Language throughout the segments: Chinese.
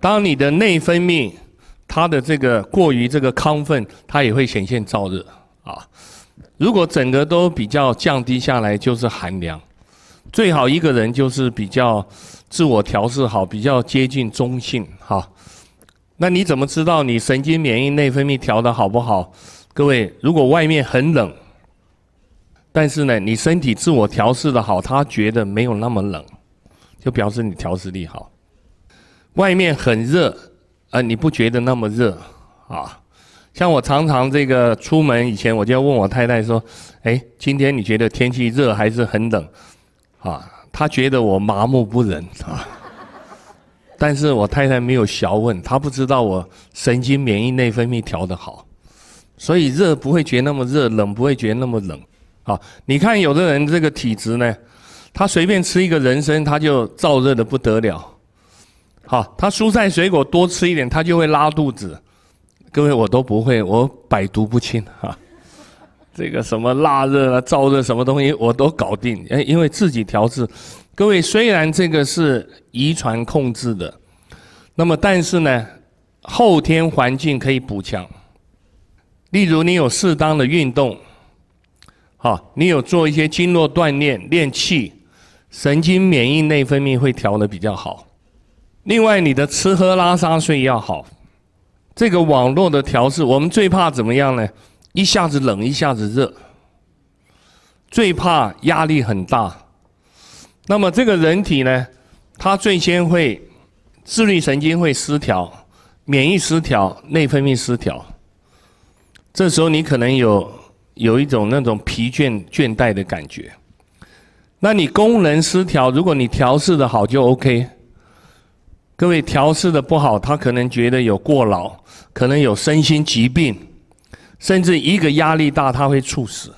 当你的内分泌，它的这个过于这个亢奋，它也会显现燥热啊。如果整个都比较降低下来，就是寒凉。最好一个人就是比较自我调试好，比较接近中性。好，那你怎么知道你神经免疫内分泌调的好不好？各位，如果外面很冷，但是呢，你身体自我调试的好，他觉得没有那么冷，就表示你调试力好。外面很热啊，你不觉得那么热啊？像我常常这个出门以前，我就要问我太太说：“哎，今天你觉得天气热还是很冷？”啊，她觉得我麻木不仁啊。但是我太太没有小问，她不知道我神经免疫内分泌调得好，所以热不会觉那么热，冷不会觉那么冷。啊，你看有的人这个体质呢，他随便吃一个人参，他就燥热的不得了。好，他蔬菜水果多吃一点，他就会拉肚子。各位，我都不会，我百毒不侵啊。这个什么腊热啊、燥热什么东西，我都搞定。哎，因为自己调制。各位，虽然这个是遗传控制的，那么但是呢，后天环境可以补强。例如，你有适当的运动，好，你有做一些经络锻炼、练气，神经、免疫、内分泌会调的比较好。另外，你的吃喝拉撒睡要好。这个网络的调试，我们最怕怎么样呢？一下子冷，一下子热，最怕压力很大。那么这个人体呢，它最先会自律神经会失调，免疫失调，内分泌失调。这时候你可能有有一种那种疲倦倦怠的感觉。那你功能失调，如果你调试的好，就 OK。各位调试的不好，他可能觉得有过劳，可能有身心疾病，甚至一个压力大他会猝死。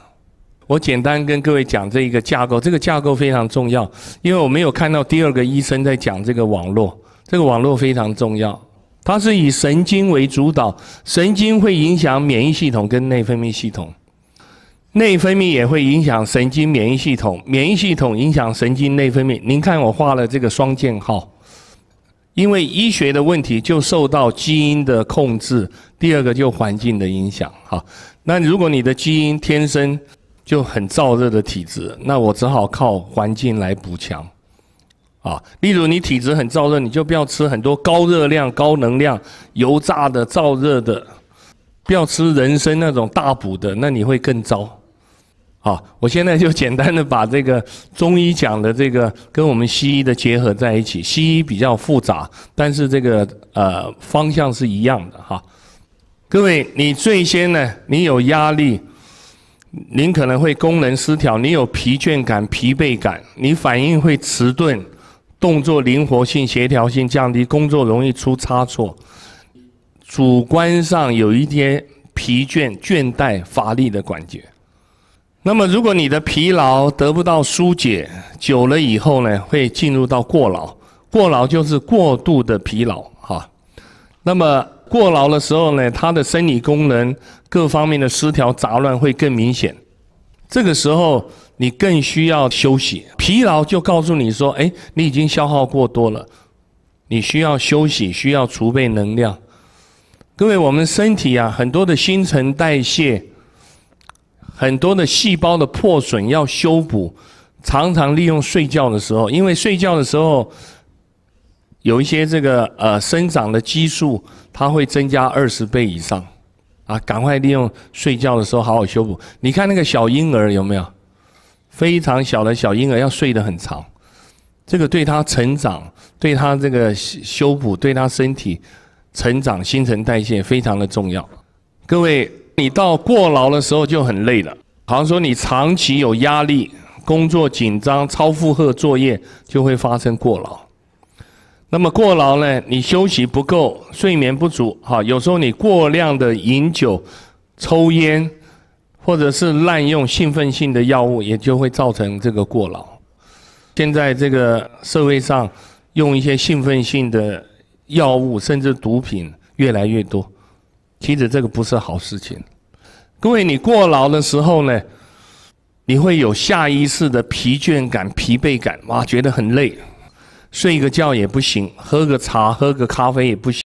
我简单跟各位讲这一个架构，这个架构非常重要，因为我没有看到第二个医生在讲这个网络，这个网络非常重要。它是以神经为主导，神经会影响免疫系统跟内分泌系统，内分泌也会影响神经免疫系统，免疫系统影响神经内分泌。您看我画了这个双箭号。因为医学的问题就受到基因的控制，第二个就环境的影响哈。那如果你的基因天生就很燥热的体质，那我只好靠环境来补强啊。例如你体质很燥热，你就不要吃很多高热量、高能量、油炸的燥热的，不要吃人参那种大补的，那你会更糟。好，我现在就简单的把这个中医讲的这个跟我们西医的结合在一起。西医比较复杂，但是这个呃方向是一样的哈。各位，你最先呢，你有压力，您可能会功能失调，你有疲倦感、疲惫感，你反应会迟钝，动作灵活性、协调性降低，工作容易出差错，主观上有一些疲倦、倦怠、乏力的感觉。那么，如果你的疲劳得不到疏解，久了以后呢，会进入到过劳。过劳就是过度的疲劳，哈。那么过劳的时候呢，它的生理功能各方面的失调杂乱会更明显。这个时候，你更需要休息。疲劳就告诉你说，哎，你已经消耗过多了，你需要休息，需要储备能量。各位，我们身体啊，很多的新陈代谢。很多的细胞的破损要修补，常常利用睡觉的时候，因为睡觉的时候有一些这个呃生长的激素，它会增加二十倍以上，啊，赶快利用睡觉的时候好好修补。你看那个小婴儿有没有？非常小的小婴儿要睡得很长，这个对他成长、对他这个修补、对他身体成长、新陈代谢非常的重要。各位。你到过劳的时候就很累了，好像说你长期有压力、工作紧张、超负荷作业就会发生过劳。那么过劳呢？你休息不够、睡眠不足，哈，有时候你过量的饮酒、抽烟，或者是滥用兴奋性的药物，也就会造成这个过劳。现在这个社会上，用一些兴奋性的药物甚至毒品越来越多。其实这个不是好事情，各位，你过劳的时候呢，你会有下意识的疲倦感、疲惫感，哇，觉得很累，睡个觉也不行，喝个茶、喝个咖啡也不行。